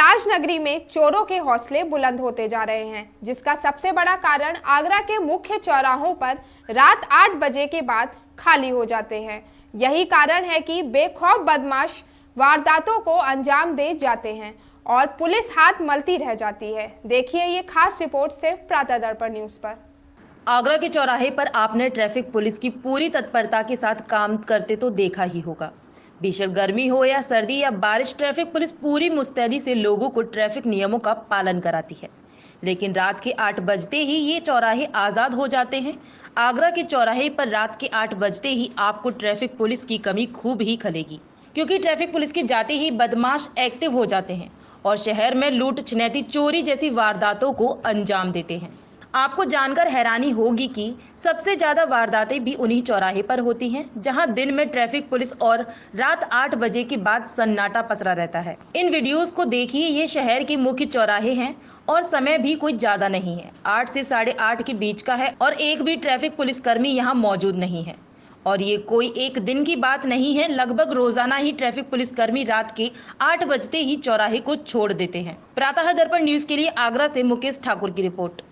ताज नगरी में चोरों के हौसले बुलंद होते जा रहे हैं जिसका सबसे बड़ा कारण आगरा के मुख्य चौराहों पर रात आठ बजे के बाद खाली हो जाते हैं यही कारण है कि बेखौफ बदमाश वारदातों को अंजाम दे जाते हैं और पुलिस हाथ मलती रह जाती है देखिए ये खास रिपोर्ट सिर्फ प्रातः दर्पण न्यूज़ पर आगरा के चौराहे पर आपने ट्रैफिक पुलिस की पूरी तत्परता के साथ काम करते तो देखा ही होगा भीषण गर्मी हो या सर्दी या बारिश ट्रैफिक पुलिस पूरी मुस्तैदी से लोगों को ट्रैफिक नियमों का पालन कराती है लेकिन रात के आठ बजते ही ये चौराहे आज़ाद हो जाते हैं आगरा के चौराहे पर रात के आठ बजते ही आपको ट्रैफिक पुलिस की कमी खूब ही खलेगी क्योंकि ट्रैफिक पुलिस के जाते ही बदमाश एक्टिव हो जाते हैं और शहर में लूट छिनैती चोरी जैसी वारदातों को अंजाम देते हैं आपको जानकर हैरानी होगी कि सबसे ज़्यादा वारदातें भी उन्हीं चौराहे पर होती हैं जहां दिन में ट्रैफिक पुलिस और रात आठ बजे के बाद सन्नाटा पसरा रहता है इन वीडियोस को देखिए ये शहर के मुख्य चौराहे हैं और समय भी कुछ ज़्यादा नहीं है आठ से साढ़े आठ के बीच का है और एक भी ट्रैफिक पुलिसकर्मी यहाँ मौजूद नहीं है और ये कोई एक दिन की बात नहीं है लगभग रोजाना ही ट्रैफिक पुलिसकर्मी रात के आठ बजते ही चौराहे को छोड़ देते हैं प्रातः दर्पण न्यूज के लिए आगरा से मुकेश ठाकुर की रिपोर्ट